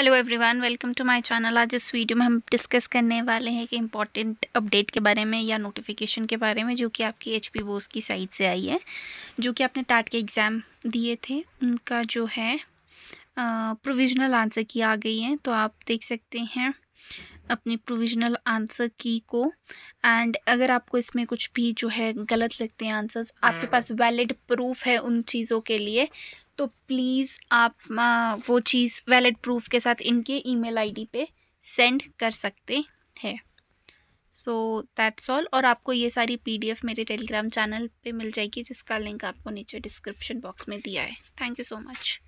Hello everyone welcome to my channel आज इस video में हम डिस्कस करने वाले हैं कि इम्पॉर्टेंट अपडेट के बारे में या नोटिफिकेशन के बारे में जो कि आपकी एच पी बोस की साइट से आई है जो कि आपने टाट के एग्ज़ाम दिए थे उनका जो है प्रोविजनल आंसर की आ गई है तो आप देख सकते हैं अपने प्रोविजनल आंसर की को एंड अगर आपको इसमें कुछ भी जो है गलत लगते हैं आंसर्स आपके हम्म। पास वैलिड प्रूफ है उन चीज़ों के लिए तो प्लीज़ आप वो चीज़ वैलिड प्रूफ के साथ इनके ईमेल आईडी पे सेंड कर सकते हैं सो दैट्स ऑल और आपको ये सारी पीडीएफ मेरे टेलीग्राम चैनल पे मिल जाएगी जिसका लिंक आपको नीचे डिस्क्रिप्शन बॉक्स में दिया है थैंक यू सो मच